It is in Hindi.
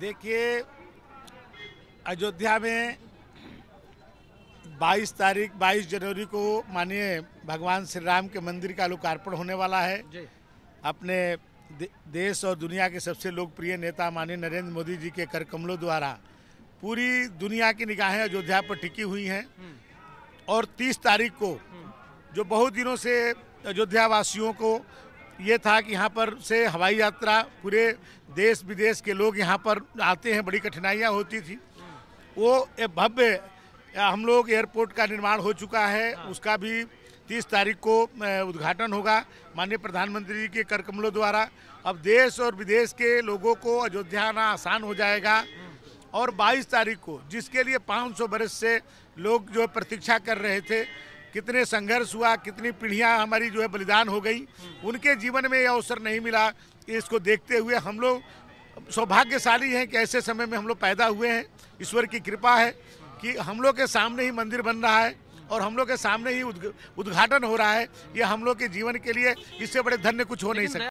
देखिए अयोध्या में 22 तारीख 22 जनवरी को माननीय भगवान श्री राम के मंदिर का लोकार्पण होने वाला है अपने दे, देश और दुनिया के सबसे लोकप्रिय नेता माननीय नरेंद्र मोदी जी के कर कमलों द्वारा पूरी दुनिया की निगाहें अयोध्या पर टिकी हुई हैं हम्म। और 30 तारीख को जो बहुत दिनों से अयोध्या वासियों को ये था कि यहाँ पर से हवाई यात्रा पूरे देश विदेश के लोग यहाँ पर आते हैं बड़ी कठिनाइयाँ होती थी वो भव्य हम लोग एयरपोर्ट का निर्माण हो चुका है हाँ। उसका भी 30 तारीख को उद्घाटन होगा माननीय प्रधानमंत्री जी के कर कमलों द्वारा अब देश और विदेश के लोगों को अयोध्या आना आसान हो जाएगा और 22 तारीख को जिसके लिए 500 बरस से लोग जो प्रतीक्षा कर रहे थे कितने संघर्ष हुआ कितनी पीढ़ियाँ हमारी जो है बलिदान हो गई उनके जीवन में यह अवसर नहीं मिला इसको देखते हुए हम लोग सौभाग्यशाली हैं कि ऐसे समय में हम लोग पैदा हुए हैं ईश्वर की कृपा है कि हम लोग के सामने ही मंदिर बन रहा है और हम लोग के सामने ही उद्घाटन हो रहा है ये हम लोग के जीवन के लिए इससे बड़े धन्य कुछ हो नहीं सकता